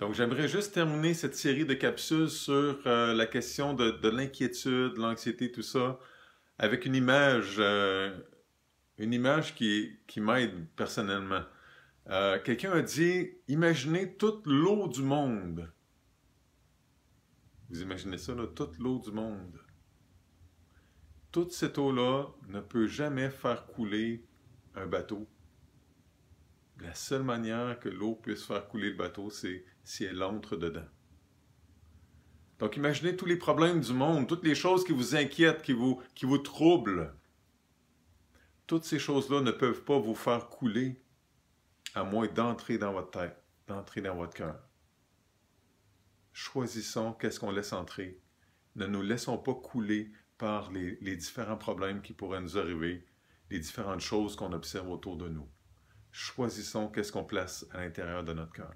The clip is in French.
Donc, j'aimerais juste terminer cette série de capsules sur euh, la question de, l'inquiétude, l'anxiété, tout ça, avec une image, euh, une image qui, qui m'aide personnellement. Euh, quelqu'un a dit Imaginez toute l'eau du monde. Vous imaginez ça, toute l'eau du monde. Toute cette eau-là ne peut jamais faire couler un bateau la seule manière que l'eau puisse faire couler le bateau, c'est si elle entre dedans. Donc imaginez tous les problèmes du monde, toutes les choses qui vous inquiètent, qui vous, qui vous troublent. Toutes ces choses-là ne peuvent pas vous faire couler, à moins d'entrer dans votre tête, d'entrer dans votre cœur. Choisissons qu'est-ce qu'on laisse entrer. Ne nous laissons pas couler par les, les différents problèmes qui pourraient nous arriver, les différentes choses qu'on observe autour de nous choisissons qu'est-ce qu'on place à l'intérieur de notre cœur.